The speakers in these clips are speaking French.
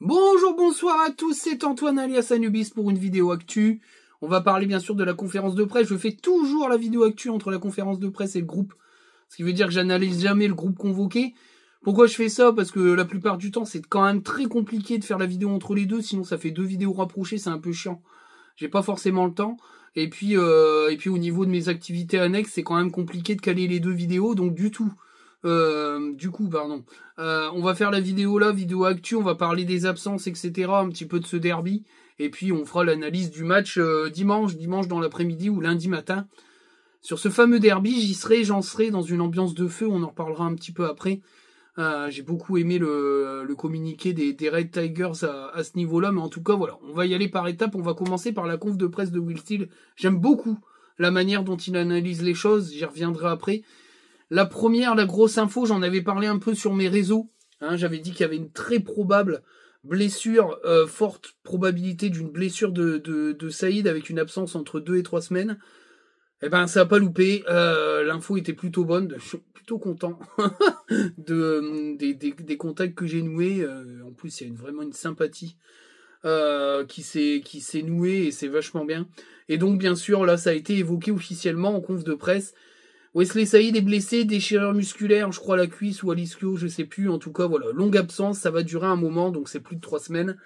Bonjour, bonsoir à tous, c'est Antoine alias Anubis pour une vidéo actu. On va parler bien sûr de la conférence de presse. Je fais toujours la vidéo actu entre la conférence de presse et le groupe. Ce qui veut dire que j'analyse jamais le groupe convoqué. Pourquoi je fais ça Parce que la plupart du temps, c'est quand même très compliqué de faire la vidéo entre les deux. Sinon, ça fait deux vidéos rapprochées, c'est un peu chiant. J'ai pas forcément le temps. Et puis, euh, et puis au niveau de mes activités annexes, c'est quand même compliqué de caler les deux vidéos. Donc du tout. Euh, du coup, pardon. Euh, on va faire la vidéo là, vidéo actuelle, on va parler des absences, etc. Un petit peu de ce derby. Et puis on fera l'analyse du match euh, dimanche, dimanche dans l'après-midi ou lundi matin. Sur ce fameux derby, j'y serai, j'en serai dans une ambiance de feu, on en reparlera un petit peu après. J'ai beaucoup aimé le, le communiqué des, Red Tigers à, ce niveau-là, mais en tout cas, voilà, on va y aller par étapes. On va commencer par la conf de presse de Will Steele. J'aime beaucoup la manière dont il analyse les choses, j'y reviendrai après. La première, la grosse info, j'en avais parlé un peu sur mes réseaux. Hein, j'avais dit qu'il y avait une très probable blessure, euh, forte probabilité d'une blessure de, de, Saïd avec une absence entre deux et trois semaines. Eh ben, ça n'a pas loupé. Euh, l'info était plutôt bonne. Je suis plutôt content de, euh, des, contacts que j'ai noués. en plus, il y a une, vraiment une sympathie qui s'est nouée et c'est vachement bien. Et donc bien sûr là ça a été évoqué officiellement en conf de presse Wesley Saïd est blessé, déchirure musculaire, je crois la cuisse ou à l'ischio, je sais plus. En tout cas, voilà, longue absence, ça va durer un moment, donc c'est plus de trois semaines.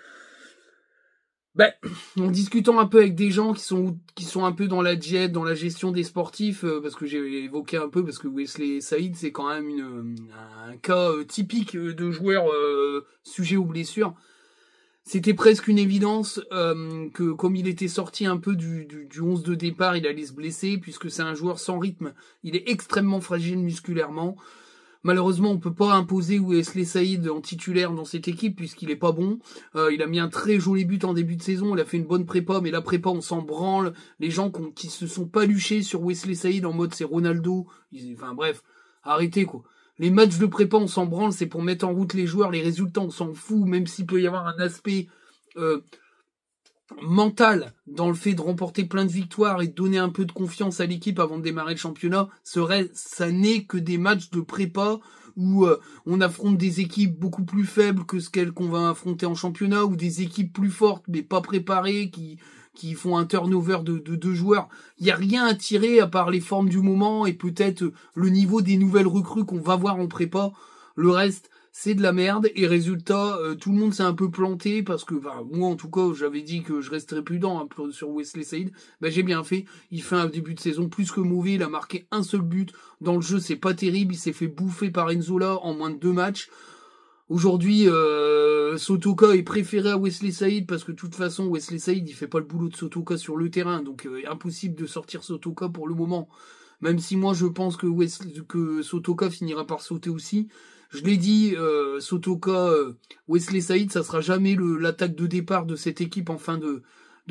Ben, en discutant un peu avec des gens qui sont qui sont un peu dans la diète, dans la gestion des sportifs, euh, parce que j'ai évoqué un peu, parce que Wesley Saïd c'est quand même une, un cas euh, typique euh, de joueur sujet aux blessures c'était presque une évidence euh, que comme il était sorti un peu du, du, 11 de départ, il allait se blesser puisque c'est un joueur sans rythme. Il est extrêmement fragile musculairement. Malheureusement, on peut pas imposer Wesley Saïd en titulaire dans cette équipe puisqu'il est pas bon. Euh, il a mis un très joli but en début de saison. Il a fait une bonne prépa, mais la prépa, on s'en branle. Les gens qui se sont paluchés sur Wesley Saïd en mode c'est Ronaldo. Ils, enfin bref, arrêtez quoi. Les matchs de prépa, on s'en branle, c'est pour mettre en route les joueurs, les résultats, on s'en fout, même s'il peut y avoir un aspect euh, mental dans le fait de remporter plein de victoires et de donner un peu de confiance à l'équipe avant de démarrer le championnat, serait, ça n'est que des matchs de prépa où euh, on affronte des équipes beaucoup plus faibles que ce qu'on va affronter en championnat ou des équipes plus fortes mais pas préparées qui qui font un turnover de, de deux joueurs. Il n'y a rien à tirer à part les formes du moment et peut-être le niveau des nouvelles recrues qu'on va voir en prépa. Le reste, c'est de la merde et résultat euh, tout le monde s'est un peu planté parce que bah, moi en tout cas j'avais dit que je resterais prudent hein, peu sur Wesley Saïd bah, j'ai bien fait il fait un début de saison plus que mauvais il a marqué un seul but dans le jeu c'est pas terrible il s'est fait bouffer par Enzola en moins de deux matchs Aujourd'hui, euh, Sotoka est préféré à Wesley Saïd parce que de toute façon, Wesley Saïd, il fait pas le boulot de Sotoka sur le terrain. Donc, euh, impossible de sortir Sotoka pour le moment. Même si moi, je pense que, Sotoka finira par sauter aussi. Je l'ai dit, euh, Sotoka, euh, Wesley Saïd, ça sera jamais l'attaque de départ de cette équipe en fin de,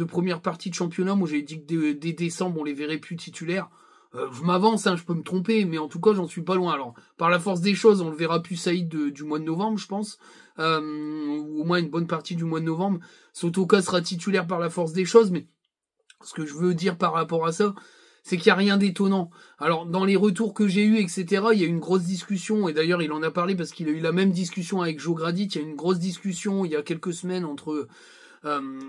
première partie de championnat. Moi, j'ai dit que dès, dès, décembre, on les verrait plus titulaires. Euh, je m'avance, hein, je peux me tromper, mais en tout cas, j'en suis pas loin. Alors, par la force des choses, on le verra plus Saïd du mois de novembre, je pense, euh, ou au moins une bonne partie du mois de novembre. Sotoka sera titulaire par la force des choses, mais ce que je veux dire par rapport à ça, c'est qu'il n'y a rien d'étonnant. Alors, dans les retours que j'ai eus, etc., il y a eu une grosse discussion, et d'ailleurs, il en a parlé parce qu'il a eu la même discussion avec Joe Gradit, il y a eu une grosse discussion il y a quelques semaines entre... Euh,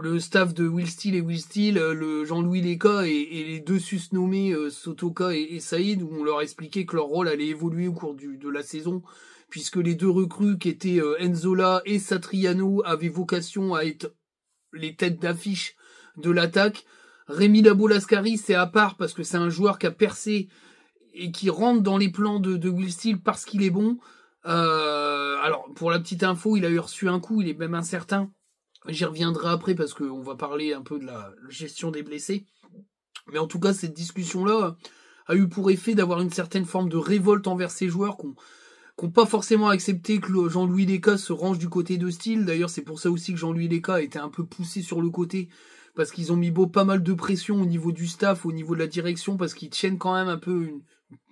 le staff de Will Steel et Will Steel, euh, le Jean-Louis Leca et, les deux nommés euh, Sotoka et, et, Saïd, où on leur expliquait que leur rôle allait évoluer au cours du, de la saison, puisque les deux recrues qui étaient euh, Enzola et Satriano avaient vocation à être les têtes d'affiche de l'attaque. Rémi l'ascari c'est à part parce que c'est un joueur qui a percé et qui rentre dans les plans de, Will Steel parce qu'il est bon. alors, pour la petite info, il a eu reçu un coup, il est même incertain J'y reviendrai après parce qu'on va parler un peu de la gestion des blessés. Mais en tout cas, cette discussion-là euh, a eu pour effet d'avoir une certaine forme de révolte envers ces joueurs qui n'ont pas forcément accepté que Jean-Louis Leca se range du côté de style. D'ailleurs, c'est pour ça aussi que Jean-Louis Leca a été un peu poussé sur le côté parce qu'ils ont mis beau pas mal de pression au niveau du staff, au niveau de la direction, parce qu'ils tiennent quand même un peu une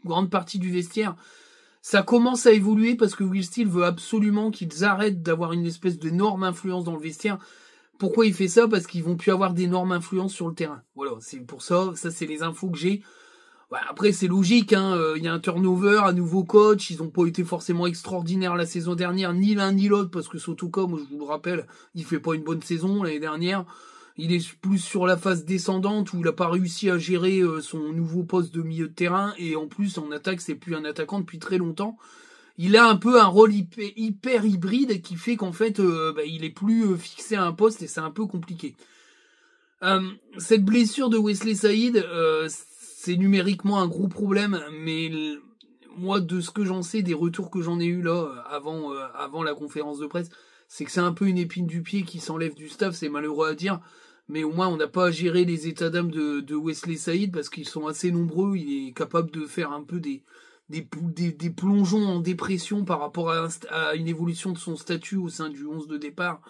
grande partie du vestiaire ça commence à évoluer parce que Will Steele veut absolument qu'ils arrêtent d'avoir une espèce d'énorme influence dans le vestiaire. Pourquoi il fait ça Parce qu'ils vont plus avoir d'énormes influences sur le terrain. Voilà, c'est pour ça. Ça, c'est les infos que j'ai. après, c'est logique. Hein, euh, il hein, y a un turnover, un nouveau coach. Ils n'ont pas été forcément extraordinaires la saison dernière, ni l'un ni l'autre, parce que Sotoka, moi je vous le rappelle, il fait pas une bonne saison l'année dernière il est plus sur la phase descendante où il n'a pas réussi à gérer euh, son nouveau poste de milieu de terrain et en plus en attaque c'est plus un attaquant depuis très longtemps. Il a un peu un rôle hyper, hybride qui fait qu'en fait euh, bah, il est plus euh, fixé à un poste et c'est un peu compliqué. cette blessure de Wesley Saïd, c'est numériquement un gros problème, mais moi de ce que j'en sais, des retours que j'en ai eu là avant avant la conférence de presse, c'est que c'est un peu une épine du pied qui s'enlève du staff, c'est malheureux à dire, mais au moins on n'a pas à gérer les états d'âme de, Wesley Saïd parce qu'ils sont assez nombreux, il est capable de faire un peu des, des, plongeons en dépression par rapport à, une évolution de son statut au sein du 11 de départ.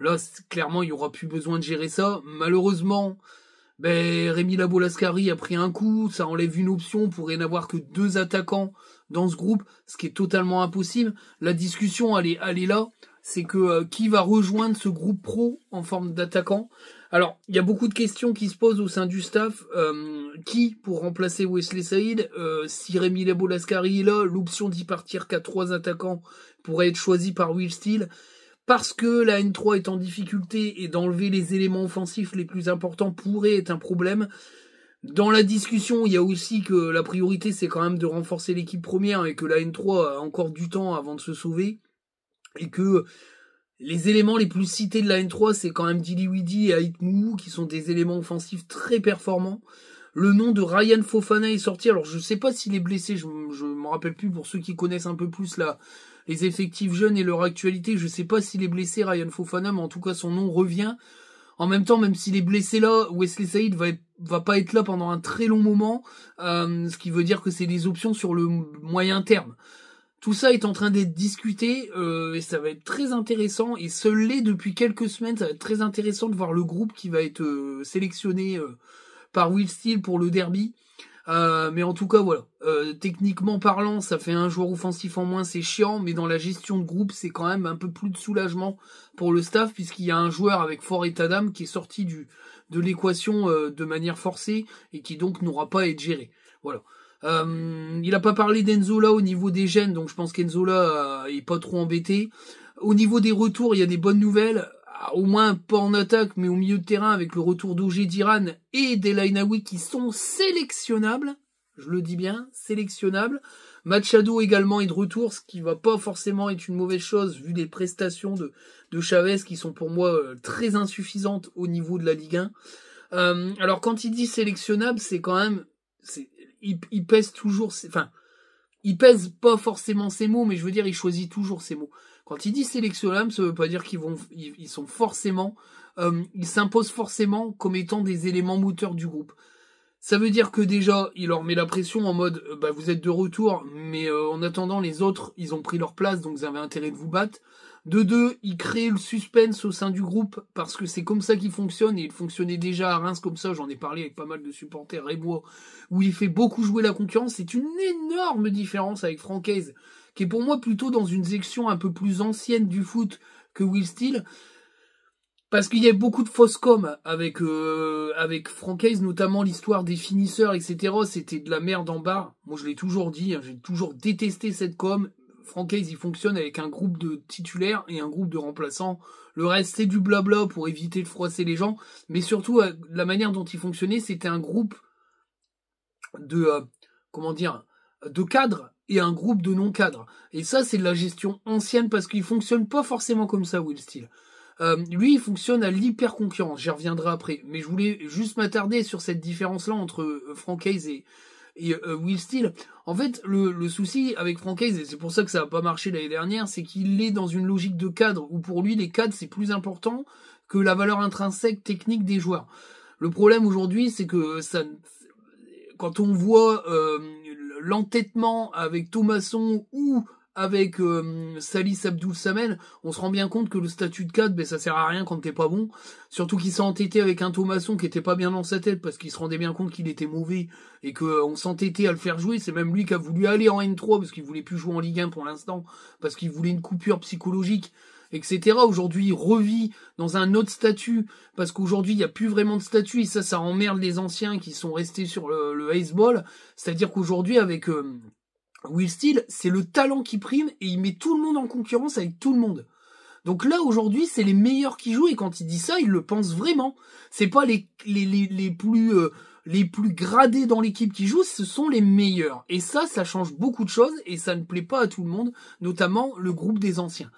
Là, clairement, il n'y aura plus besoin de gérer ça. Malheureusement, ben, Rémi Labolascari a pris un coup, ça enlève une option pour n'avoir que deux attaquants dans ce groupe, ce qui est totalement impossible. La discussion, elle est là c'est que euh, qui va rejoindre ce groupe pro en forme d'attaquant Alors, il y a beaucoup de questions qui se posent au sein du staff. Euh, qui pour remplacer Wesley Saïd euh, Si Rémi Labo Lascari est là, l'option d'y partir qu'à trois attaquants pourrait être choisie par Will Steele. Parce que la N3 est en difficulté et d'enlever les éléments offensifs les plus importants pourrait être un problème. Dans la discussion, il y a aussi que la priorité c'est quand même de renforcer l'équipe première et que la N3 a encore du temps avant de se sauver et que les éléments les plus cités de la N3, c'est quand même Diliwidi et Mou, qui sont des éléments offensifs très performants. Le nom de Ryan Fofana est sorti, alors je ne sais pas s'il est blessé, je, ne m'en rappelle plus, pour ceux qui connaissent un peu plus là les effectifs jeunes et leur actualité, je ne sais pas s'il est blessé Ryan Fofana, mais en tout cas son nom revient. En même temps, même s'il est blessé là, Wesley Saïd va, va pas être là pendant un très long moment, euh, ce qui veut dire que c'est des options sur le moyen terme. Tout ça est en train d'être discuté euh, et ça va être très intéressant et se l'est depuis quelques semaines. Ça va être très intéressant de voir le groupe qui va être euh, sélectionné euh, par Will Steele pour le derby. mais en tout cas, voilà. techniquement parlant, ça fait un joueur offensif en moins, c'est chiant. Mais dans la gestion de groupe, c'est quand même un peu plus de soulagement pour le staff puisqu'il y a un joueur avec fort état d'âme qui est sorti du de l'équation de manière forcée et qui donc n'aura pas à être géré. Voilà. Euh, il n'a pas parlé d'Enzola au niveau des gènes, donc je pense qu'Enzola euh, est pas trop embêté. Au niveau des retours, il y a des bonnes nouvelles. Ah, au moins pas en attaque, mais au milieu de terrain avec le retour d'OG d'Iran et d'Elainaoui qui sont sélectionnables. Je le dis bien, sélectionnables. Machado également est de retour, ce qui va pas forcément être une mauvaise chose vu les prestations de, de Chavez qui sont pour moi euh, très insuffisantes au niveau de la Ligue 1. alors quand il dit sélectionnable, c'est quand même il, pèse toujours, enfin, il pèse pas forcément ses mots, mais je veux dire, il choisit toujours ses mots. Quand il dit sélectionnable, ça veut pas dire qu'ils vont, ils, sont forcément, euh, ils s'imposent forcément comme étant des éléments moteurs du groupe. Ça veut dire que déjà, il leur met la pression en mode, euh, bah, vous êtes de retour, mais euh, en attendant, les autres, ils ont pris leur place, donc vous avez intérêt de vous battre. De deux, il crée le suspense au sein du groupe parce que c'est comme ça qu'il fonctionne et il fonctionnait déjà à Reims comme ça. J'en ai parlé avec pas mal de supporters rémois où il fait beaucoup jouer la concurrence. C'est une énorme différence avec Francaise qui est pour moi plutôt dans une section un peu plus ancienne du foot que Will Steele. Parce qu'il y a beaucoup de fausses com avec euh, avec Francaise, notamment l'histoire des finisseurs, etc. C'était de la merde en bas Moi, je l'ai toujours dit, hein, j'ai toujours détesté cette com. Hayes, il fonctionne avec un groupe de titulaires et un groupe de remplaçants. Le reste, c'est du blabla pour éviter de froisser les gens. Mais surtout, euh, la manière dont il fonctionnait, c'était un groupe de, euh, comment dire, de cadres et un groupe de non-cadres. Et ça, c'est de la gestion ancienne parce qu'il fonctionne pas forcément comme ça, Will Steele. Euh, lui, il fonctionne à l'hyper concurrence. J'y reviendrai après. Mais je voulais juste m'attarder sur cette différence-là entre Hayes et, et euh, Will Steele. En fait, le, souci avec Frank Hayes, et c'est pour ça que ça n'a pas marché l'année dernière, c'est qu'il est dans une logique de cadre où pour lui les cadres c'est plus important que la valeur intrinsèque technique des joueurs. Le problème aujourd'hui, c'est que ça, quand on voit euh, l'entêtement avec Thomasson ou avec euh, Salis Samel, on se rend bien compte que le statut de cadre, ben, ça sert à rien quand t'es pas bon. Surtout qu'il s'est entêté avec un Thomasson qui était pas bien dans sa tête parce qu'il se rendait bien compte qu'il était mauvais et qu'on euh, s'est s'entêtait à le faire jouer. C'est même lui qui a voulu aller en N3 parce qu'il voulait plus jouer en Ligue 1 pour l'instant, parce qu'il voulait une coupure psychologique, etc. Aujourd'hui, il revit dans un autre statut parce qu'aujourd'hui, il n'y a plus vraiment de statut et ça, ça emmerde les anciens qui sont restés sur le, baseball. C'est-à-dire qu'aujourd'hui, avec... Euh, Will Steele, c'est le talent qui prime et il met tout le monde en concurrence avec tout le monde. Donc là, aujourd'hui, c'est les meilleurs qui jouent et quand il dit ça, il le pense vraiment. C'est pas les, les, les, plus, euh, les plus gradés dans l'équipe qui jouent, ce sont les meilleurs. Et ça, ça change beaucoup de choses et ça ne plaît pas à tout le monde, notamment le groupe des anciens.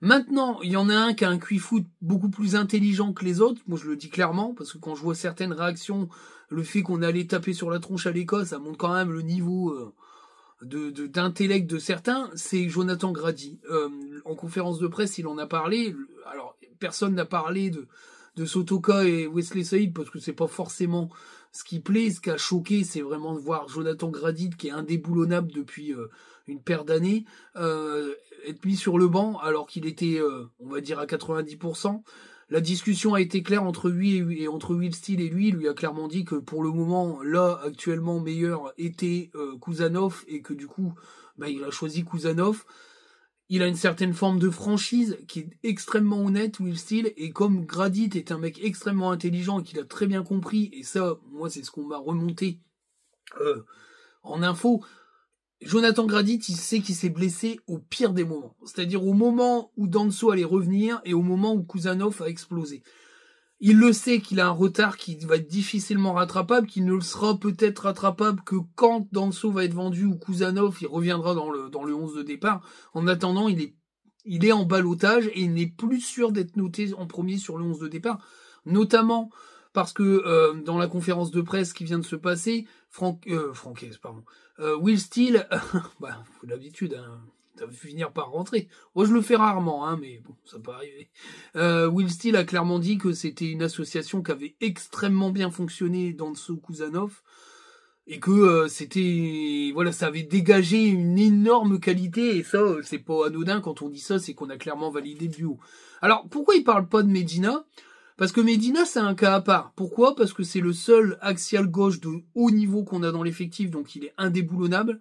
Maintenant, il y en a un qui a un QI foot beaucoup plus intelligent que les autres. Moi, je le dis clairement, parce que quand je vois certaines réactions, le fait qu'on allait taper sur la tronche à l'école, ça montre quand même le niveau euh, d'intellect de, d'intellect de, certains, c'est Jonathan Grady. Euh, en conférence de presse, il en a parlé. Alors, personne n'a parlé de, de Sotoka et Wesley Saïd parce que c'est pas forcément ce qui plaît. Ce qui a choqué, c'est vraiment de voir Jonathan Grady, qui est indéboulonnable depuis euh, une paire d'années, euh, être mis sur le banc alors qu'il était, euh, on va dire, à 90%. La discussion a été claire entre lui et, entre Will Steele et lui. Il lui a clairement dit que pour le moment, là, actuellement, meilleur était euh, Kuzanov et que du coup, bah, il a choisi Kuzanov. Il a une certaine forme de franchise qui est extrêmement honnête, Will Steele, et comme Gradit est un mec extrêmement intelligent et qu'il a très bien compris, et ça, moi, c'est ce qu'on m'a remonté euh, en info, Jonathan Gradit, il sait qu'il s'est blessé au pire des moments. C'est-à-dire au moment où Danso allait revenir et au moment où Kuzanov a explosé. Il le sait qu'il a un retard qui va être difficilement rattrapable, qu'il ne le sera peut-être rattrapable que quand Danso va être vendu ou Kuzanov, il reviendra dans le, dans le 11 de départ. En attendant, il est, il est en balotage et il n'est plus sûr d'être noté en premier sur le 11 de départ. Notamment parce que euh, dans la conférence de presse qui vient de se passer, Franck, euh, pardon, euh, Will Steele, bah, hein, ça va finir par rentrer. Moi, oh, je le fais rarement, hein, mais bon, ça peut arriver. Will Steele a clairement dit que c'était une association qui avait extrêmement bien fonctionné dans ce et que c'était voilà ça avait dégagé une énorme qualité et ça c'est pas anodin quand on dit ça c'est qu'on a clairement validé le haut. alors pourquoi il parle pas de Medina parce que Medina, c'est un cas à part. Pourquoi Parce que c'est le seul axial gauche de haut niveau qu'on a dans l'effectif, donc il est indéboulonnable.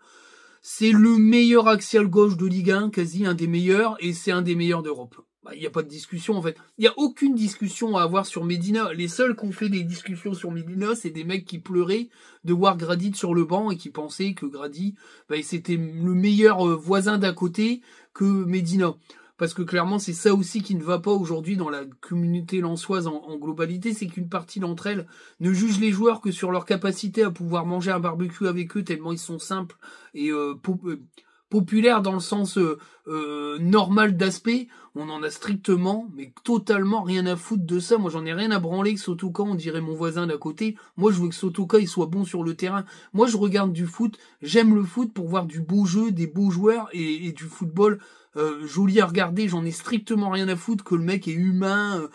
C'est le meilleur axial gauche de Ligue 1, quasi un des meilleurs, et c'est un des meilleurs d'Europe. Bah, il n'y a pas de discussion en fait. Il n'y a aucune discussion à avoir sur Medina. Les seuls qui ont fait des discussions sur Medina, c'est des mecs qui pleuraient de voir Gradit sur le banc et qui pensaient que Grady, c'était bah, le meilleur euh, voisin d'à côté que Medina parce que clairement c'est ça aussi qui ne va pas aujourd'hui dans la communauté lançoise en, globalité, c'est qu'une partie d'entre elles ne juge les joueurs que sur leur capacité à pouvoir manger un barbecue avec eux tellement ils sont simples et euh, euh, populaires dans le sens euh, normal d'aspect. On en a strictement, mais totalement rien à foutre de ça. Moi j'en ai rien à branler que Sotoka, on dirait mon voisin d'à côté. Moi je veux que Sotoka il soit bon sur le terrain. Moi je regarde du foot, j'aime le foot pour voir du beau jeu, des beaux joueurs et du football euh, joli à regarder, j'en ai strictement rien à foutre que le mec est humain. Euh,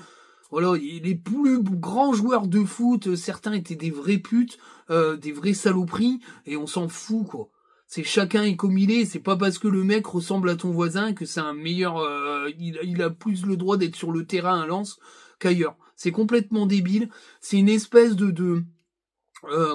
voilà, les plus grands joueurs de foot, euh, certains étaient des vrais putes, euh, des vrais saloperies, et on s'en fout quoi. C'est chacun est comme il est, c'est pas parce que le mec ressemble à ton voisin que c'est un meilleur, il, a plus le droit d'être sur le terrain à lance qu'ailleurs. C'est complètement débile, c'est une espèce de, de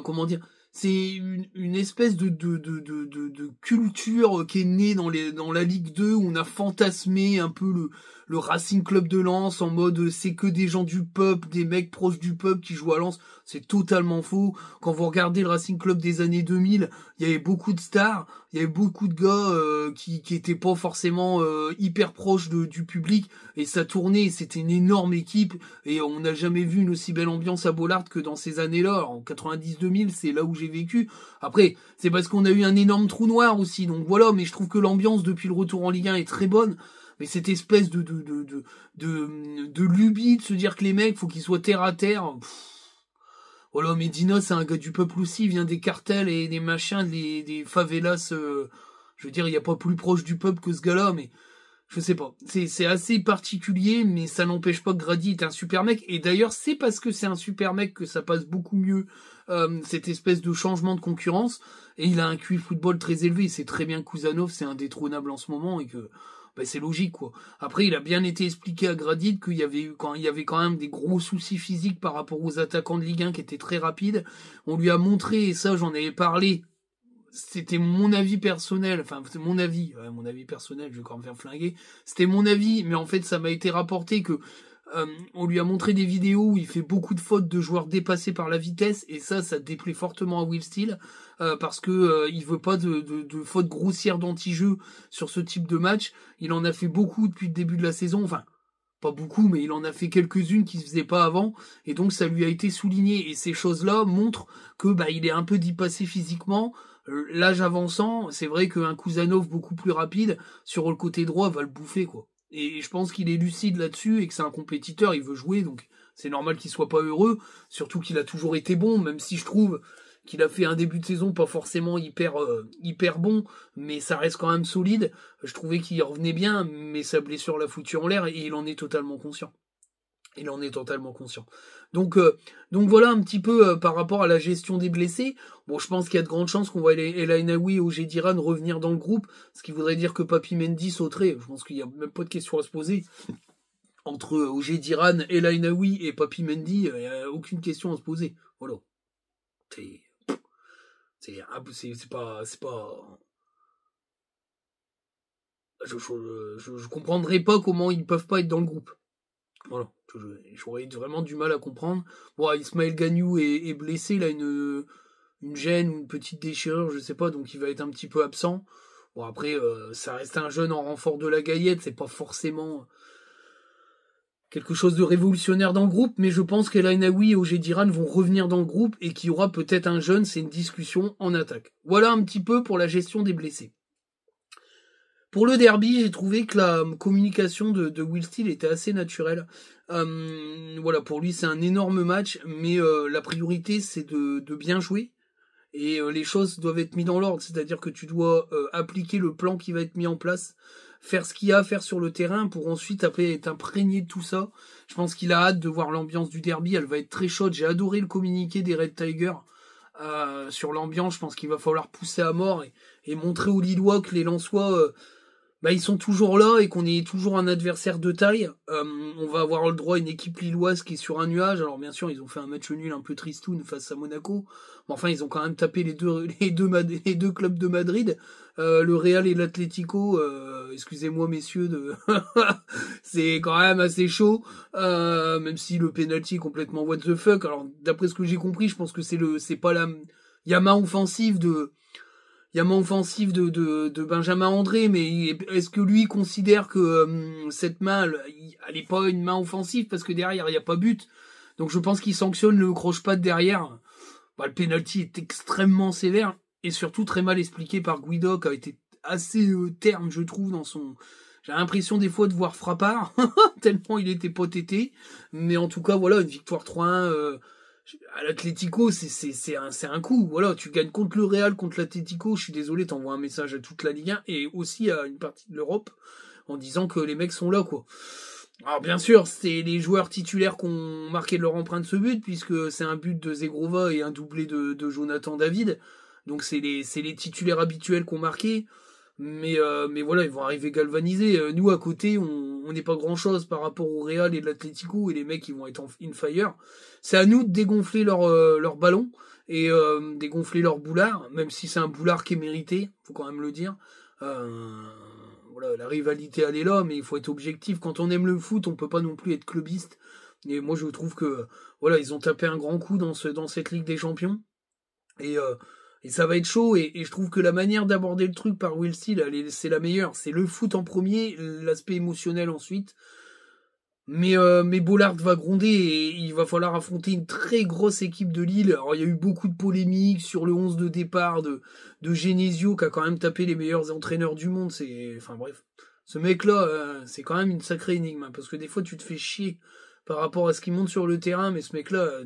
comment dire, c'est une, une, espèce de, de, de, de, de culture euh, qui est née dans, les, dans la Ligue 2 où on a fantasmé un peu le, le Racing Club de Lens en mode euh, c'est que des gens du peuple, des mecs proches du peuple qui jouent à Lens, c'est totalement faux. Quand vous regardez le Racing Club des années 2000, il y avait beaucoup de stars, il y avait beaucoup de gars euh, qui qui étaient pas forcément euh, hyper proches du public et ça tournait, c'était une énorme équipe et on n'a jamais vu une aussi belle ambiance à Bollard que dans ces années-là. En 90-2000, c'est là où j'ai vécu. Après, c'est parce qu'on a eu un énorme trou noir aussi. Donc voilà, mais je trouve que l'ambiance depuis le retour en Ligue 1 est très bonne mais cette espèce de de, de, de, de, lubie de se dire que les mecs, faut qu'ils soient terre à terre. Voilà, mais Dino, c'est un gars du peuple aussi, il vient des cartels et des machins, des, des favelas. Euh, je veux dire, il n'y a pas plus proche du peuple que ce gars-là, mais je sais pas. C'est assez particulier, mais ça n'empêche pas que Grady est un super mec. Et d'ailleurs, c'est parce que c'est un super mec que ça passe beaucoup mieux euh, cette espèce de changement de concurrence. Et il a un QI football très élevé. C'est très bien que Kuzanov, c'est indétrônable en ce moment et que ben, c'est logique quoi. Après, il a bien été expliqué à Gradit qu'il y avait eu quand il y avait quand même des gros soucis physiques par rapport aux attaquants de Ligue 1 qui étaient très rapides. On lui a montré et ça j'en avais parlé. C'était mon avis personnel, enfin mon avis, mon avis personnel, je vais quand même faire flinguer. C'était mon avis, mais en fait ça m'a été rapporté que euh, on lui a montré des vidéos où il fait beaucoup de fautes de joueurs dépassés par la vitesse et ça, ça déplaît fortement à Will Steele euh, parce que euh, il veut pas de, fautes grossières d'anti-jeu sur ce type de match. Il en a fait beaucoup depuis le début de la saison. Enfin, pas beaucoup, mais il en a fait quelques-unes qui se faisaient pas avant et donc ça lui a été souligné et ces choses-là montrent que bah il est un peu dépassé physiquement l'âge avançant, c'est vrai qu'un Kuzanov beaucoup plus rapide sur le côté droit va le bouffer quoi. Et je pense qu'il est lucide là-dessus et que c'est un compétiteur, il veut jouer, donc c'est normal qu'il soit pas heureux, surtout qu'il a toujours été bon, même si je trouve qu'il a fait un début de saison pas forcément hyper euh, hyper bon, mais ça reste quand même solide. Je trouvais qu'il revenait bien, mais sa blessure l'a foutu en l'air et il en est totalement conscient. Il en est totalement conscient. Donc, euh, donc voilà un petit peu euh, par rapport à la gestion des blessés. Bon, je pense qu'il y a de grandes chances qu'on voit Elainaoui et Diran revenir dans le groupe, ce qui voudrait dire que Papi Mendy sauterait. Je pense qu'il n'y a même pas de question à se poser. Entre euh, Ogediran, Elainaoui et Papi Mendy, il n'y a aucune question à se poser. Voilà. C'est. C'est pas. Je, je, comprendrais pas comment ils ne peuvent pas être dans le groupe. Voilà, j'aurais vraiment du mal à comprendre. Bon, Ismaël Gagnou est, blessé, il a une, une gêne ou une petite déchirure, je sais pas, donc il va être un petit peu absent. Bon, après, euh, ça reste un jeune en renfort de la gaillette, c'est pas forcément quelque chose de révolutionnaire dans le groupe, mais je pense qu'Elainaoui et Ogediran vont revenir dans le groupe et qu'il y aura peut-être un jeune, c'est une discussion en attaque. Voilà un petit peu pour la gestion des blessés. Pour le derby, j'ai trouvé que la euh, communication de, Will Steele était assez naturelle. Euh, voilà, pour lui, c'est un énorme match, mais euh, la priorité, c'est de, de, bien jouer. Et les choses doivent être mises dans l'ordre, c'est-à-dire que tu dois appliquer le plan qui va être mis en place, faire ce qu'il y a à faire sur le terrain pour ensuite après être imprégné de tout ça. Je pense qu'il a hâte de voir l'ambiance du derby, elle va être très chaude. J'ai adoré le communiqué des Red Tigers. sur l'ambiance, je pense qu'il va falloir pousser à mort et, montrer aux Lillois que les Lançois... Bah, ils sont toujours là et qu'on est toujours un adversaire de taille, euh, on va avoir le droit à une équipe lilloise qui est sur un nuage. Alors bien sûr, ils ont fait un match nul un peu tristoun face à Monaco, mais enfin ils ont quand même tapé les deux les deux les deux clubs de Madrid, euh, le Real et l'Atlético. Euh, excusez-moi messieurs, de... c'est quand même assez chaud, même si le penalty est complètement what the fuck. Alors d'après ce que j'ai compris, je pense que c'est le c'est pas la yama offensive de il y a main offensive de, de, de, Benjamin André, mais est-ce que lui considère que euh, cette main, elle n'est pas une main offensive parce que derrière, il n'y a pas but Donc je pense qu'il sanctionne le croche-patte derrière. Bah, le penalty est extrêmement sévère et surtout très mal expliqué par Guido qui a été assez euh, terme, je trouve, dans son... J'ai l'impression des fois de voir Frappard, tellement il était potété. Mais en tout cas, voilà, une victoire 3-1 à l'Atlético, c'est un, un coup. Voilà, tu gagnes contre le Real, contre l'Atlético. Je suis désolé, t'envoies un message à toute la Ligue 1 et aussi à une partie de l'Europe en disant que les mecs sont là, quoi. Alors bien sûr, c'est les joueurs titulaires qui ont marqué leur empreinte ce but, puisque c'est un but de Zegrova et un doublé de, Jonathan David. Donc c'est les, les titulaires habituels qui ont marqué. Mais, euh, mais voilà, ils vont arriver galvanisés. Euh, nous, à côté, on n'est pas grand-chose par rapport au Real et de l'Atlético, et les mecs, ils vont être en in fire. C'est à nous de dégonfler leur, euh, leur ballon et dégonfler leur boulard, même si c'est un boulard qui est mérité, faut quand même le dire. voilà, la rivalité, elle est là, mais il faut être objectif. Quand on aime le foot, on peut pas non plus être clubiste. Et moi, je trouve que voilà, ils ont tapé un grand coup dans, ce, dans cette Ligue des Champions. Et et ça va être chaud, et, je trouve que la manière d'aborder le truc par Will Steele, c'est la meilleure. C'est le foot en premier, l'aspect émotionnel ensuite. Mais, euh, mais Bollard va gronder et il va falloir affronter une très grosse équipe de Lille. Alors, il y a eu beaucoup de polémiques sur le 11 de départ de, de Genesio qui a quand même tapé les meilleurs entraîneurs du monde. C'est, enfin bref, ce mec-là, euh, c'est quand même une sacrée énigme hein, parce que des fois tu te fais chier par rapport à ce qu'il monte sur le terrain, mais ce mec-là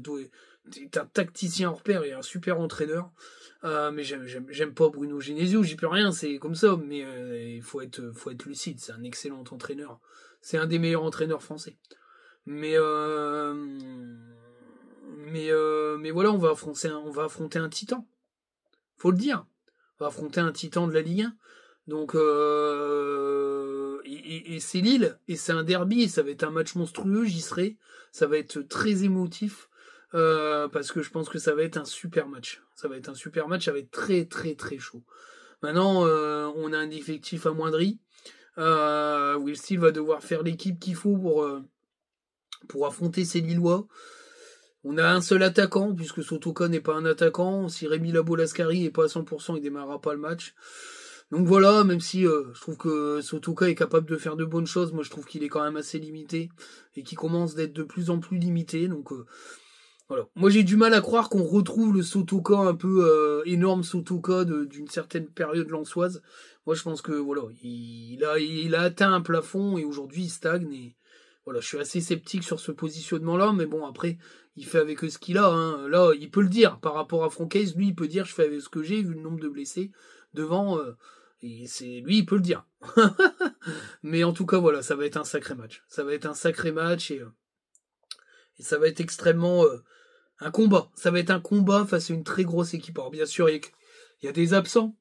est un tacticien hors pair et un super entraîneur. Euh, mais j'aime pas Bruno Genesio, j'y peux rien, c'est comme ça, mais euh, il faut être, lucide, c'est un excellent entraîneur. C'est un des meilleurs entraîneurs français. Mais, euh, mais, mais voilà, on va, affronter, on va affronter un titan. Faut le dire. On va affronter un titan de la Ligue 1. Donc, et, c'est Lille, et c'est un derby, ça va être un match monstrueux, j'y serai. Ça va être très émotif, euh, parce que je pense que ça va être un super match. Ça va être un super match, ça va être très très très chaud. Maintenant, euh, on a un effectif amoindri. Euh, Will Steele va devoir faire l'équipe qu'il faut pour, pour affronter ces Lillois. On a un seul attaquant, puisque Sotoka n'est pas un attaquant. Si Rémi Laboulascari n'est pas à 100%, il démarrera pas le match. Donc voilà, même si euh, je trouve que Sotoka est capable de faire de bonnes choses, moi je trouve qu'il est quand même assez limité et qu'il commence d'être de plus en plus limité. Donc euh, voilà. Moi j'ai du mal à croire qu'on retrouve le Sotoka un peu euh, énorme Sotoka d'une certaine période lançoise. Moi je pense que voilà, il, a, il a atteint un plafond et aujourd'hui il stagne et voilà, je suis assez sceptique sur ce positionnement-là, mais bon, après, il fait avec ce qu'il a. Hein. Là, il peut le dire. Par rapport à Francaise, lui, il peut dire je fais avec ce que j'ai, vu le nombre de blessés devant. Et c'est lui, il peut le dire. Mais en tout cas, voilà, ça va être un sacré match. Ça va être un sacré match et, euh, ça va être extrêmement euh, un combat. Ça va être un combat face à une très grosse équipe. Alors bien sûr, il y, a des absents.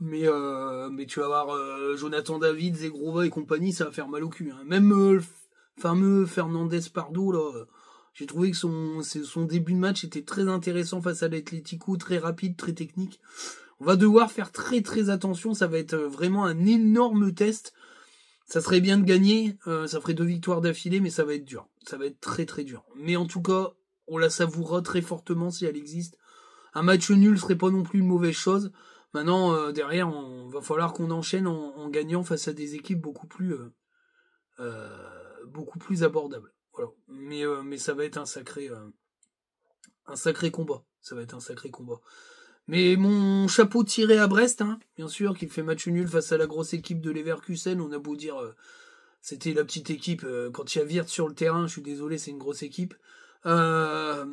Mais, euh, tu vas voir Jonathan David, Zegrova et compagnie, ça va faire mal au cul. Hein. Même le fameux Fernandez Pardo, là, j'ai trouvé que son, son début de match était très intéressant face à l'Atlético, très rapide, très technique. On va devoir faire très très attention, ça va être euh, vraiment un énorme test. Ça serait bien de gagner, euh, ça ferait deux victoires d'affilée, mais ça va être dur. Ça va être très très dur. Mais en tout cas, on la savourera très fortement si elle existe. Un match nul serait pas non plus une mauvaise chose. Maintenant, euh, derrière, on va falloir qu'on enchaîne en, gagnant face à des équipes beaucoup plus, beaucoup plus abordables. Voilà. Mais, mais ça va être un sacré, un sacré combat. Ça va être un sacré combat. Mais mon chapeau tiré à Brest, hein, bien sûr, qu'il fait match nul face à la grosse équipe de Leverkusen. On a beau dire, euh, c'était la petite équipe. Euh, quand il y a Virte sur le terrain, je suis désolé, c'est une grosse équipe. Euh,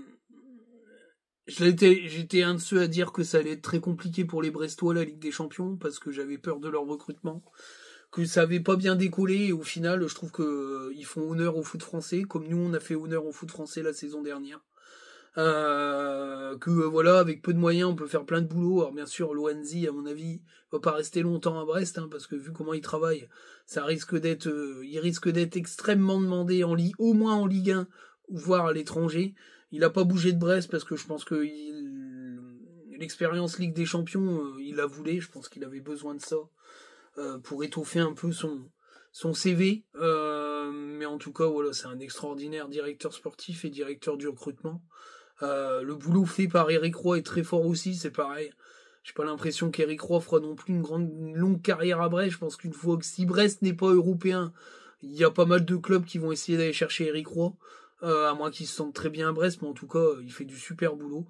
J'étais un de ceux à dire que ça allait être très compliqué pour les Brestois la Ligue des Champions parce que j'avais peur de leur recrutement, que ça avait pas bien décollé et au final je trouve que euh, ils font honneur au foot français comme nous on a fait honneur au foot français la saison dernière. Euh, que euh, voilà, avec peu de moyens, on peut faire plein de boulot. Alors bien sûr, l'ONZ à mon avis, va pas rester longtemps à Brest, hein, parce que vu comment il travaille, ça risque d'être, euh, il risque d'être extrêmement demandé en Ligue, au moins en Ligue 1, voire à l'étranger. Il n'a pas bougé de Brest parce que je pense que l'expérience Ligue des Champions, il la voulu. Je pense qu'il avait besoin de ça pour étoffer un peu son, son CV. mais en tout cas, voilà, c'est un extraordinaire directeur sportif et directeur du recrutement. Euh, le boulot fait par Eric Roy est très fort aussi, c'est pareil. J'ai pas l'impression qu'Eric Roy fera non plus une grande longue carrière à Brest. Je pense qu'une fois que si Brest n'est pas européen, il y a pas mal de clubs qui vont essayer d'aller chercher Eric Roy. Euh, à moins qu'il se sente très bien à Brest, mais en tout cas, il fait du super boulot.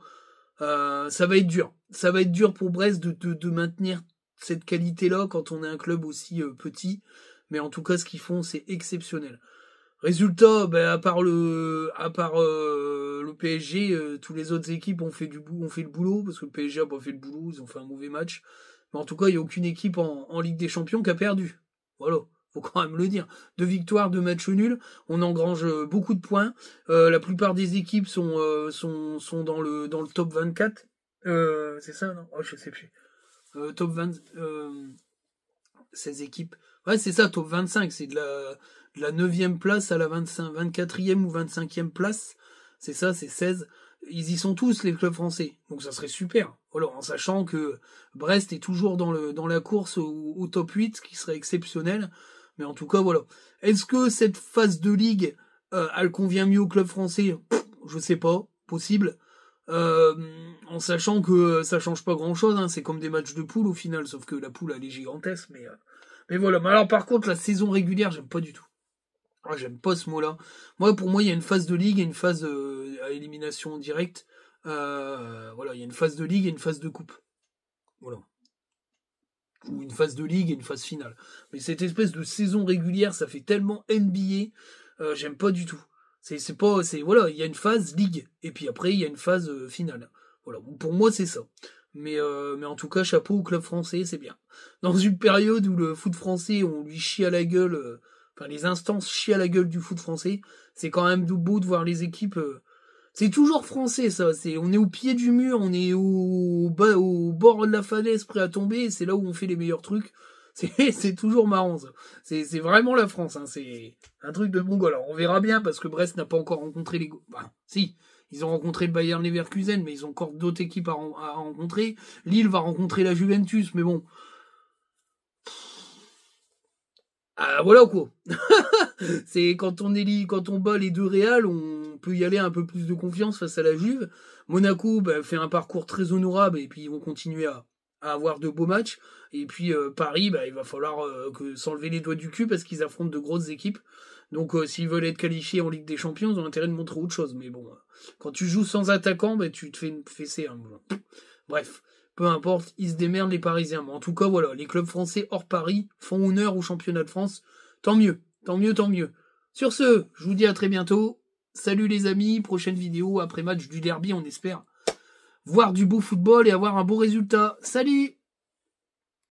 Euh, ça va être dur. Ça va être dur pour Brest de, de, de maintenir cette qualité-là quand on est un club aussi petit. Mais en tout cas, ce qu'ils font, c'est exceptionnel. Résultat, ben, à part le, à part euh, le PSG, euh, tous les autres équipes ont fait, du, fait le boulot, parce que le PSG a pas fait le boulot, ils ont fait un mauvais match. Mais en tout cas, il n'y a aucune équipe en, Ligue des Champions qui a perdu. Voilà. Faut quand même le dire. Deux victoires, deux matchs nuls. On engrange euh, beaucoup de points. la plupart des équipes sont, sont, sont dans, le, dans le top 24. c'est ça, non oh, Je sais plus. top 20. 16 équipes. Ouais, c'est ça, top 25. C'est de la, 9e place à la 24e ou 25e place c'est ça, c'est 16. Ils y sont tous, les clubs français. Donc ça serait super. Alors, en sachant que Brest est toujours dans, le, dans la course au, top 8, ce qui serait exceptionnel. Mais en tout cas, voilà. Est-ce que cette phase de ligue, euh, elle convient mieux aux clubs français Je sais pas. Possible. Euh, en sachant que ça change pas grand chose, hein. c'est comme des matchs de poule au final, sauf que la poule elle est gigantesque, mais, euh, mais voilà. Mais alors par contre, la saison régulière, j'aime pas du tout. Oh, j'aime pas ce mot-là. Moi, pour moi, il y a une phase de ligue et une phase euh, à élimination directe. Euh, voilà, il y a une phase de ligue et une phase de coupe. Voilà. Ou une phase de ligue et une phase finale. Mais cette espèce de saison régulière, ça fait tellement NBA. Euh, j'aime pas du tout. C'est pas. c'est Voilà, il y a une phase ligue. Et puis après, il y a une phase finale. Voilà. Pour moi, c'est ça. Mais, mais en tout cas, chapeau au club français, c'est bien. Dans une période où le foot français, on lui chie à la gueule Enfin, les instances chient à la gueule du foot français. C'est quand même beau de voir les équipes. Euh, c'est toujours français, ça. C'est, on est au pied du mur, on est au, bord de la falaise, prêt à tomber. C'est là où on fait les meilleurs trucs. C'est, toujours marrant, ça. C'est, vraiment la France. Hein. C'est un truc de bon Alors, on verra bien parce que Brest n'a pas encore rencontré les. Enfin si. Ils ont rencontré le Bayern Leverkusen, mais ils ont encore d'autres équipes à, à rencontrer. Lille va rencontrer la Juventus, mais bon, Ah, voilà quoi. c'est quand on élit, quand on bat les deux réals, on peut y aller un peu plus de confiance face à la Juve. Monaco bah, fait un parcours très honorable et puis ils vont continuer à, avoir de beaux matchs. Et puis euh, Paris, bah, il va falloir euh, que s'enlever les doigts du cul parce qu'ils affrontent de grosses équipes. Donc euh, s'ils veulent être qualifiés en Ligue des Champions, ils ont intérêt de montrer autre chose. Mais bon, quand tu joues sans attaquant, bah, tu te fais une fessée. Hein, bref peu importe, ils se démerdent les Parisiens. Mais en tout cas, voilà, les clubs français hors Paris font honneur au championnat de France. Tant mieux, tant mieux, tant mieux. Sur ce, je vous dis à très bientôt. Salut les amis, prochaine vidéo après match du derby, on espère voir du beau football et avoir un beau résultat. Salut